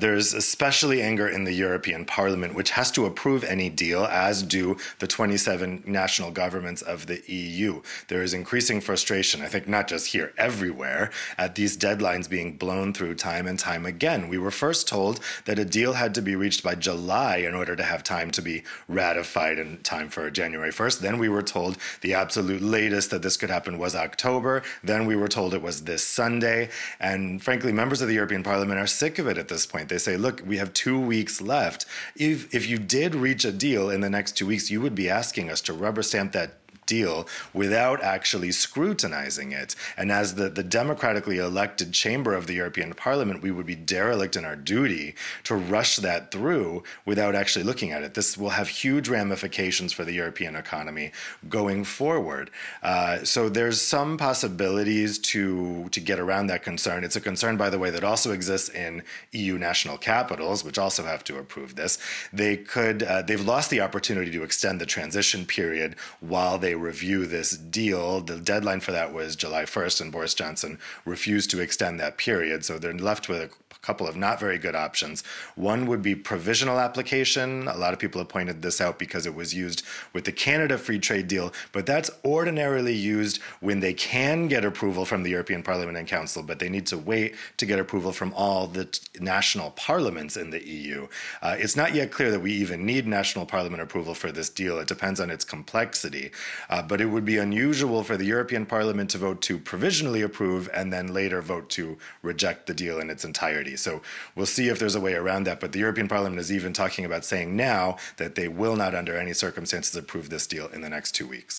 There's especially anger in the European Parliament, which has to approve any deal, as do the 27 national governments of the EU. There is increasing frustration, I think not just here, everywhere, at these deadlines being blown through time and time again. We were first told that a deal had to be reached by July in order to have time to be ratified in time for January 1st. Then we were told the absolute latest that this could happen was October. Then we were told it was this Sunday. And frankly, members of the European Parliament are sick of it at this point. They say, look, we have two weeks left. If if you did reach a deal in the next two weeks, you would be asking us to rubber stamp that deal without actually scrutinizing it. And as the, the democratically elected chamber of the European Parliament, we would be derelict in our duty to rush that through without actually looking at it. This will have huge ramifications for the European economy going forward. Uh, so there's some possibilities to to get around that concern. It's a concern, by the way, that also exists in EU national capitals, which also have to approve this. They could uh, they've lost the opportunity to extend the transition period while they review this deal. The deadline for that was July 1st, and Boris Johnson refused to extend that period. So they're left with a couple of not very good options. One would be provisional application. A lot of people have pointed this out because it was used with the Canada Free Trade Deal, but that's ordinarily used when they can get approval from the European Parliament and Council, but they need to wait to get approval from all the t- national parliaments in the EU. Uh, it's not yet clear that we even need national parliament approval for this deal. It depends on its complexity. Uh, but it would be unusual for the European Parliament to vote to provisionally approve and then later vote to reject the deal in its entirety. So we'll see if there's a way around that. But the European Parliament is even talking about saying now that they will not, under any circumstances, approve this deal in the next two weeks.